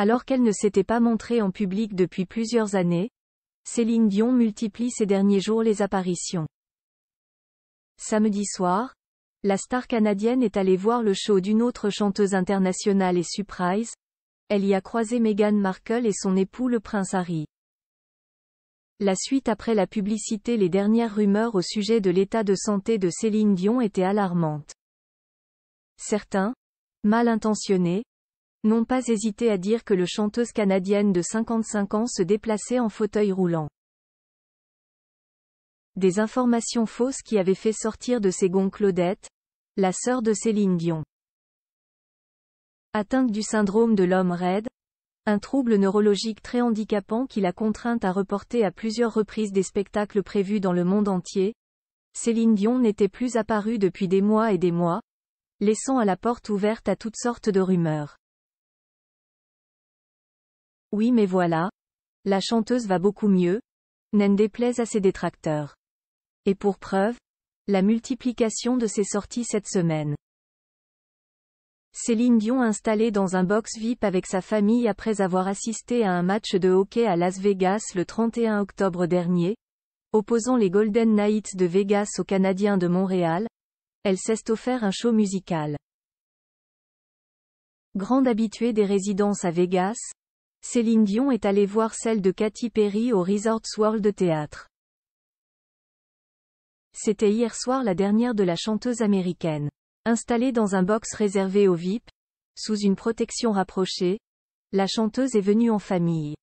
Alors qu'elle ne s'était pas montrée en public depuis plusieurs années, Céline Dion multiplie ces derniers jours les apparitions. Samedi soir, la star canadienne est allée voir le show d'une autre chanteuse internationale et surprise, elle y a croisé Meghan Markle et son époux le prince Harry. La suite après la publicité Les dernières rumeurs au sujet de l'état de santé de Céline Dion étaient alarmantes. Certains, mal intentionnés, n'ont pas hésité à dire que le chanteuse canadienne de 55 ans se déplaçait en fauteuil roulant. Des informations fausses qui avaient fait sortir de ses gonds Claudette, la sœur de Céline Dion. Atteinte du syndrome de l'homme raide, un trouble neurologique très handicapant qui l'a contrainte à reporter à plusieurs reprises des spectacles prévus dans le monde entier, Céline Dion n'était plus apparue depuis des mois et des mois, laissant à la porte ouverte à toutes sortes de rumeurs. Oui mais voilà. La chanteuse va beaucoup mieux. N'en déplaise à ses détracteurs. Et pour preuve, la multiplication de ses sorties cette semaine. Céline Dion installée dans un box VIP avec sa famille après avoir assisté à un match de hockey à Las Vegas le 31 octobre dernier, opposant les Golden Knights de Vegas aux Canadiens de Montréal, elle s'est offert un show musical. Grande habituée des résidences à Vegas, Céline Dion est allée voir celle de Katy Perry au Resorts World Theatre. C'était hier soir la dernière de la chanteuse américaine. Installée dans un box réservé aux VIP, sous une protection rapprochée, la chanteuse est venue en famille.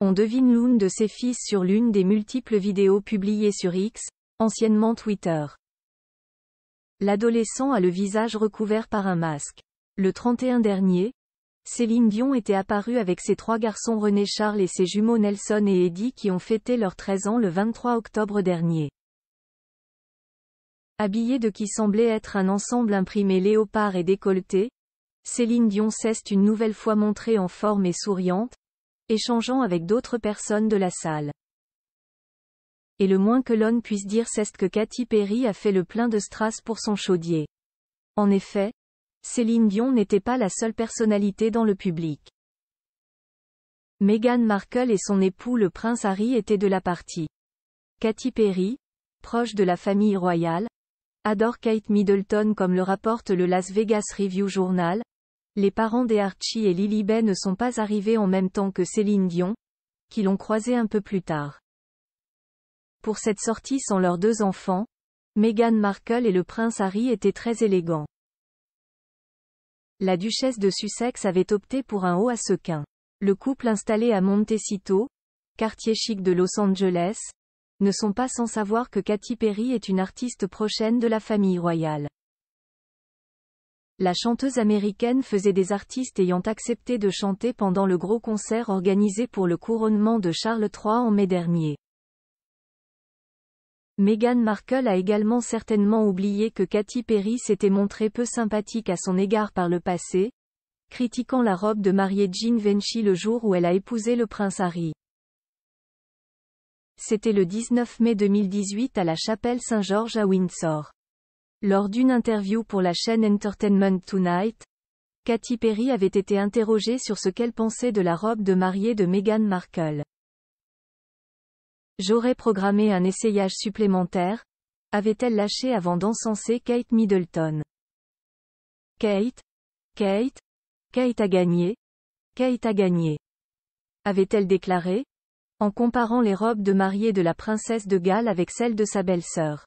On devine l'une de ses fils sur l'une des multiples vidéos publiées sur X, anciennement Twitter. L'adolescent a le visage recouvert par un masque. Le 31 dernier, Céline Dion était apparue avec ses trois garçons René Charles et ses jumeaux Nelson et Eddie qui ont fêté leurs 13 ans le 23 octobre dernier. Habillée de qui semblait être un ensemble imprimé léopard et décolleté, Céline Dion s'est une nouvelle fois montrée en forme et souriante, échangeant avec d'autres personnes de la salle. Et le moins que l'on puisse dire c'est que Katy Perry a fait le plein de strass pour son chaudier. En effet, Céline Dion n'était pas la seule personnalité dans le public. Meghan Markle et son époux le prince Harry étaient de la partie. Katy Perry, proche de la famille royale, adore Kate Middleton comme le rapporte le Las Vegas Review Journal. Les parents des Archie et Lily Bay ne sont pas arrivés en même temps que Céline Dion, qui l'ont croisée un peu plus tard. Pour cette sortie sans leurs deux enfants, Meghan Markle et le prince Harry étaient très élégants la duchesse de Sussex avait opté pour un haut à sequin. Le couple installé à Montecito, quartier chic de Los Angeles, ne sont pas sans savoir que Katy Perry est une artiste prochaine de la famille royale. La chanteuse américaine faisait des artistes ayant accepté de chanter pendant le gros concert organisé pour le couronnement de Charles III en mai dernier. Meghan Markle a également certainement oublié que Katy Perry s'était montrée peu sympathique à son égard par le passé, critiquant la robe de mariée Jean Venchy le jour où elle a épousé le prince Harry. C'était le 19 mai 2018 à la chapelle Saint-Georges à Windsor. Lors d'une interview pour la chaîne Entertainment Tonight, Katy Perry avait été interrogée sur ce qu'elle pensait de la robe de mariée de Meghan Markle. J'aurais programmé un essayage supplémentaire, avait-elle lâché avant d'encenser Kate Middleton. Kate Kate Kate a gagné Kate a gagné. Avait-elle déclaré En comparant les robes de mariée de la princesse de Galles avec celles de sa belle-sœur.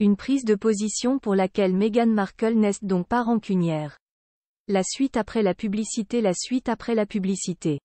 Une prise de position pour laquelle Meghan Markle n'est donc pas rancunière. La suite après la publicité La suite après la publicité.